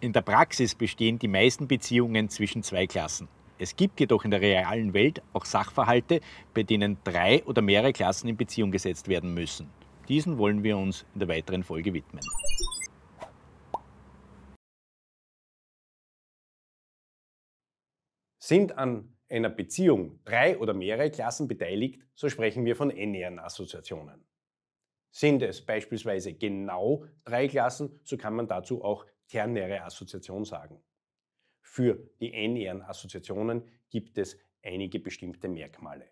In der Praxis bestehen die meisten Beziehungen zwischen zwei Klassen. Es gibt jedoch in der realen Welt auch Sachverhalte, bei denen drei oder mehrere Klassen in Beziehung gesetzt werden müssen. Diesen wollen wir uns in der weiteren Folge widmen. Sind an einer Beziehung drei oder mehrere Klassen beteiligt, so sprechen wir von ennäheren Assoziationen. Sind es beispielsweise genau drei Klassen, so kann man dazu auch ternäre Assoziation sagen. Für die n-nären Assoziationen gibt es einige bestimmte Merkmale.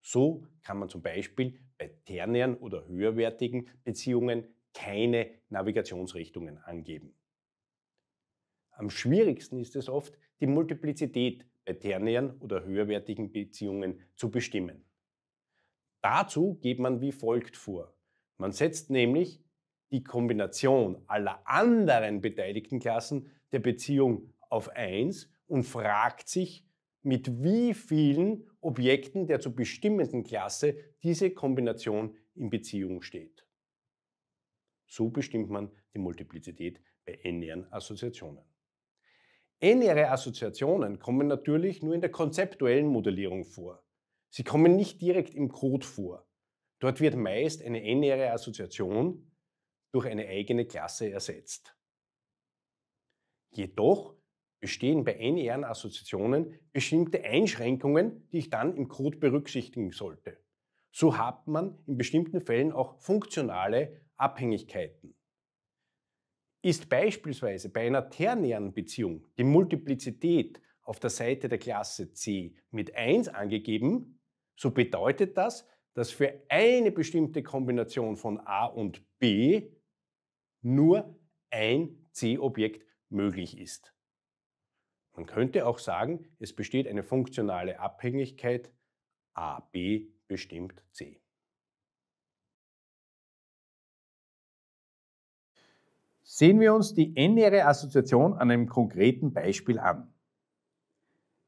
So kann man zum Beispiel bei ternären oder höherwertigen Beziehungen keine Navigationsrichtungen angeben. Am schwierigsten ist es oft, die Multiplizität bei ternären oder höherwertigen Beziehungen zu bestimmen. Dazu geht man wie folgt vor. Man setzt nämlich die Kombination aller anderen beteiligten Klassen der Beziehung auf 1 und fragt sich, mit wie vielen Objekten der zu bestimmenden Klasse diese Kombination in Beziehung steht. So bestimmt man die Multiplizität bei n-näheren Assoziationen. N-nähere Assoziationen kommen natürlich nur in der konzeptuellen Modellierung vor. Sie kommen nicht direkt im Code vor. Dort wird meist eine n-nähere Assoziation durch eine eigene Klasse ersetzt. Jedoch bestehen bei NERN Assoziationen bestimmte Einschränkungen, die ich dann im Code berücksichtigen sollte. So hat man in bestimmten Fällen auch funktionale Abhängigkeiten. Ist beispielsweise bei einer ternären Beziehung die Multiplizität auf der Seite der Klasse C mit 1 angegeben, so bedeutet das, dass für eine bestimmte Kombination von A und B nur ein C-Objekt möglich ist. Man könnte auch sagen, es besteht eine funktionale Abhängigkeit AB bestimmt C. Sehen wir uns die n-jährige Assoziation an einem konkreten Beispiel an.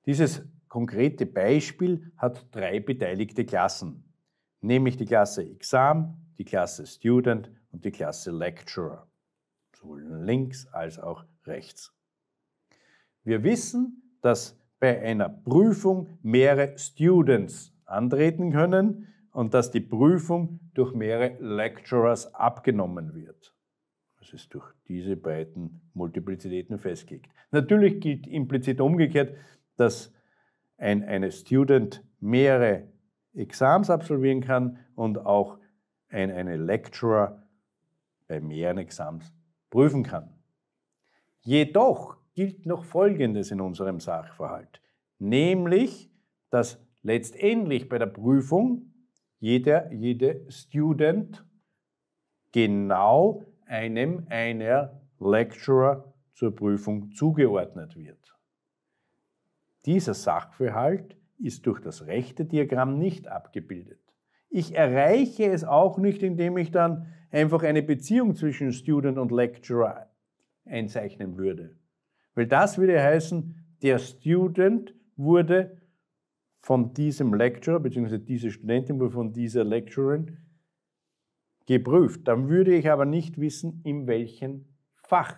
Dieses konkrete Beispiel hat drei beteiligte Klassen, nämlich die Klasse Exam, die Klasse Student und die Klasse Lecturer, sowohl links als auch rechts. Wir wissen, dass bei einer Prüfung mehrere Students antreten können und dass die Prüfung durch mehrere Lecturers abgenommen wird. Das ist durch diese beiden Multiplizitäten festgelegt. Natürlich gilt implizit umgekehrt, dass ein eine Student mehrere Exams absolvieren kann und auch ein eine Lecturer bei mehreren Exams prüfen kann. Jedoch gilt noch Folgendes in unserem Sachverhalt, nämlich, dass letztendlich bei der Prüfung jeder, jede Student genau einem einer Lecturer zur Prüfung zugeordnet wird. Dieser Sachverhalt ist durch das rechte Diagramm nicht abgebildet. Ich erreiche es auch nicht, indem ich dann einfach eine Beziehung zwischen Student und Lecturer einzeichnen würde. Weil das würde heißen, der Student wurde von diesem Lecturer, beziehungsweise diese Studentin wurde von dieser Lecturerin geprüft. Dann würde ich aber nicht wissen, in welchem Fach.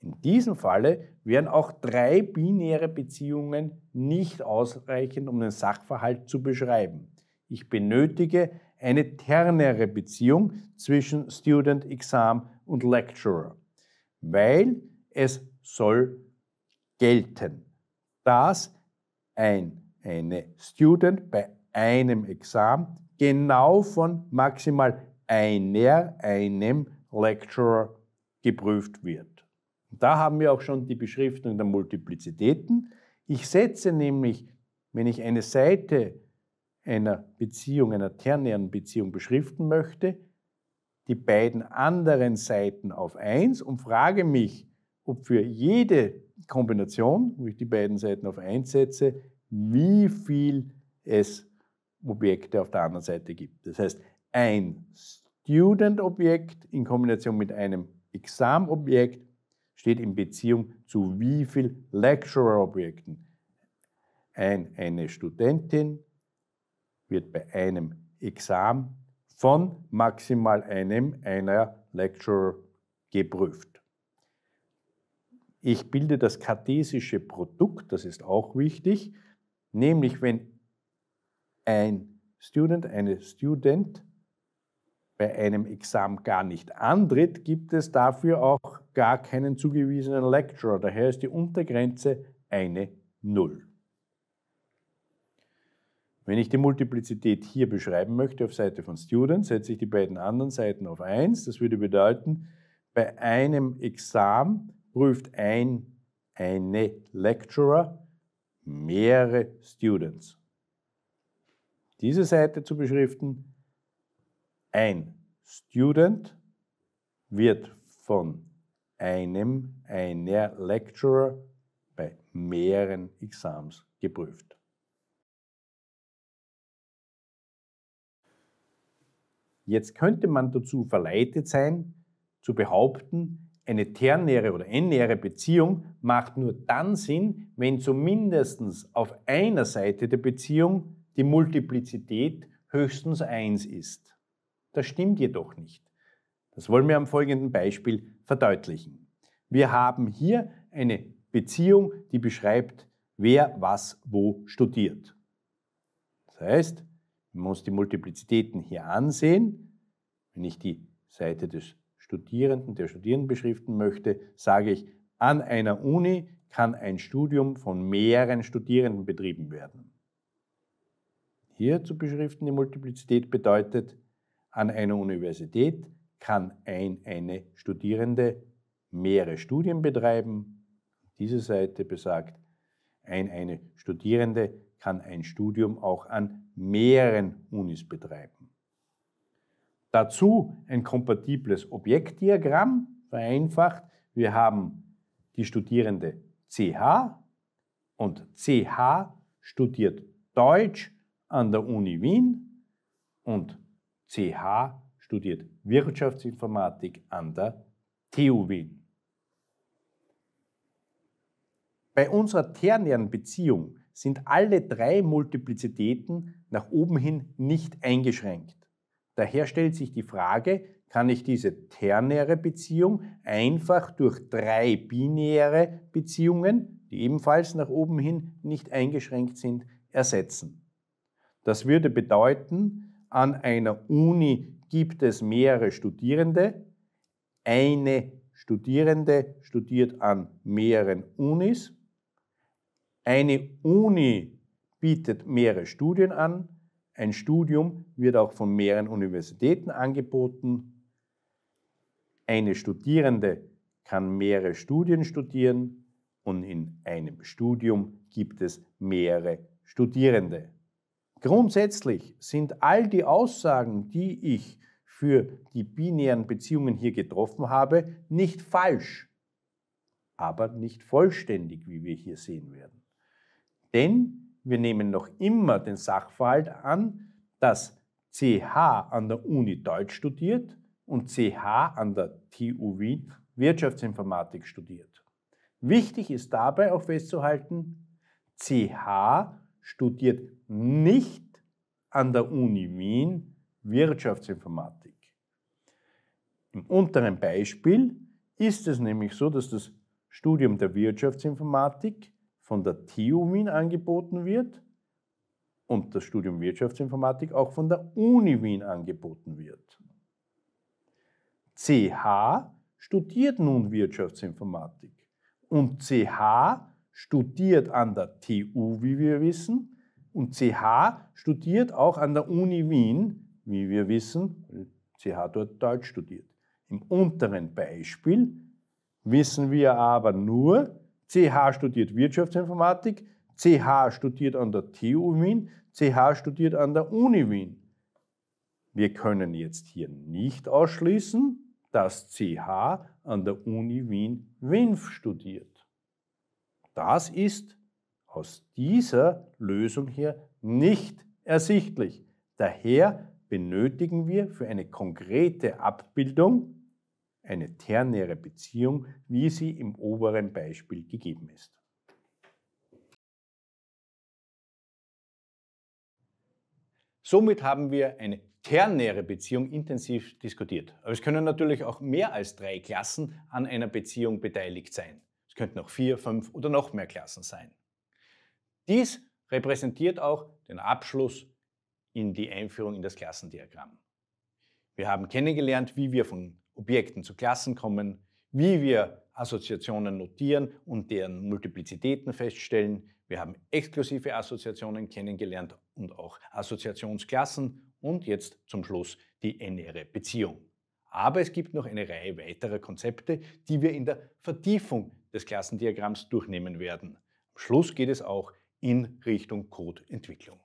In diesem Falle wären auch drei binäre Beziehungen nicht ausreichend, um den Sachverhalt zu beschreiben. Ich benötige eine ternäre Beziehung zwischen Student Exam und Lecturer, weil es soll gelten, dass ein, eine Student bei einem Examen genau von maximal einer, einem Lecturer geprüft wird. Und da haben wir auch schon die Beschriftung der Multiplizitäten. Ich setze nämlich, wenn ich eine Seite einer Beziehung, einer ternären Beziehung beschriften möchte, die beiden anderen Seiten auf 1 und frage mich, ob für jede Kombination, wo ich die beiden Seiten auf 1 setze, wie viel es Objekte auf der anderen Seite gibt. Das heißt, ein Student-Objekt in Kombination mit einem Exam-Objekt steht in Beziehung zu wie viel Lecturer-Objekten. Ein, eine Studentin, wird bei einem Examen von maximal einem einer Lecturer geprüft. Ich bilde das kartesische Produkt, das ist auch wichtig, nämlich wenn ein Student, eine Student bei einem Examen gar nicht antritt, gibt es dafür auch gar keinen zugewiesenen Lecturer. Daher ist die Untergrenze eine Null. Wenn ich die Multiplizität hier beschreiben möchte auf Seite von Student, setze ich die beiden anderen Seiten auf 1. Das würde bedeuten, bei einem Examen prüft ein, eine Lecturer mehrere Students. Diese Seite zu beschriften, ein Student wird von einem, einer Lecturer bei mehreren Exams geprüft. Jetzt könnte man dazu verleitet sein, zu behaupten, eine ternäre oder ennäre Beziehung macht nur dann Sinn, wenn zumindest auf einer Seite der Beziehung die Multiplizität höchstens 1 ist. Das stimmt jedoch nicht. Das wollen wir am folgenden Beispiel verdeutlichen. Wir haben hier eine Beziehung, die beschreibt, wer was wo studiert. Das heißt, man muss die Multiplizitäten hier ansehen. Wenn ich die Seite des Studierenden, der Studierenden beschriften möchte, sage ich, an einer Uni kann ein Studium von mehreren Studierenden betrieben werden. Hier zu beschriften die Multiplizität bedeutet, an einer Universität kann ein, eine Studierende mehrere Studien betreiben. Diese Seite besagt, ein, eine Studierende kann ein Studium auch an mehreren Unis betreiben. Dazu ein kompatibles Objektdiagramm, vereinfacht. Wir haben die Studierende CH und CH studiert Deutsch an der Uni Wien und CH studiert Wirtschaftsinformatik an der TU Wien. Bei unserer ternären Beziehung sind alle drei Multiplizitäten nach oben hin nicht eingeschränkt. Daher stellt sich die Frage, kann ich diese ternäre Beziehung einfach durch drei binäre Beziehungen, die ebenfalls nach oben hin nicht eingeschränkt sind, ersetzen. Das würde bedeuten, an einer Uni gibt es mehrere Studierende, eine Studierende studiert an mehreren Unis eine Uni bietet mehrere Studien an. Ein Studium wird auch von mehreren Universitäten angeboten. Eine Studierende kann mehrere Studien studieren und in einem Studium gibt es mehrere Studierende. Grundsätzlich sind all die Aussagen, die ich für die binären Beziehungen hier getroffen habe, nicht falsch, aber nicht vollständig, wie wir hier sehen werden. Denn wir nehmen noch immer den Sachverhalt an, dass CH an der Uni Deutsch studiert und CH an der TU Wien Wirtschaftsinformatik studiert. Wichtig ist dabei auch festzuhalten, CH studiert nicht an der Uni Wien Wirtschaftsinformatik. Im unteren Beispiel ist es nämlich so, dass das Studium der Wirtschaftsinformatik von der TU Wien angeboten wird und das Studium Wirtschaftsinformatik auch von der Uni Wien angeboten wird. CH studiert nun Wirtschaftsinformatik und CH studiert an der TU, wie wir wissen, und CH studiert auch an der Uni Wien, wie wir wissen, weil CH dort Deutsch studiert. Im unteren Beispiel wissen wir aber nur, CH studiert Wirtschaftsinformatik, CH studiert an der TU Wien, CH studiert an der Uni Wien. Wir können jetzt hier nicht ausschließen, dass CH an der Uni Wien Winf studiert. Das ist aus dieser Lösung hier nicht ersichtlich. Daher benötigen wir für eine konkrete Abbildung eine ternäre Beziehung, wie sie im oberen Beispiel gegeben ist. Somit haben wir eine ternäre Beziehung intensiv diskutiert. Aber es können natürlich auch mehr als drei Klassen an einer Beziehung beteiligt sein. Es könnten auch vier, fünf oder noch mehr Klassen sein. Dies repräsentiert auch den Abschluss in die Einführung in das Klassendiagramm. Wir haben kennengelernt, wie wir von Objekten zu Klassen kommen, wie wir Assoziationen notieren und deren Multiplizitäten feststellen. Wir haben exklusive Assoziationen kennengelernt und auch Assoziationsklassen und jetzt zum Schluss die nähere Beziehung. Aber es gibt noch eine Reihe weiterer Konzepte, die wir in der Vertiefung des Klassendiagramms durchnehmen werden. Am Schluss geht es auch in Richtung Codeentwicklung.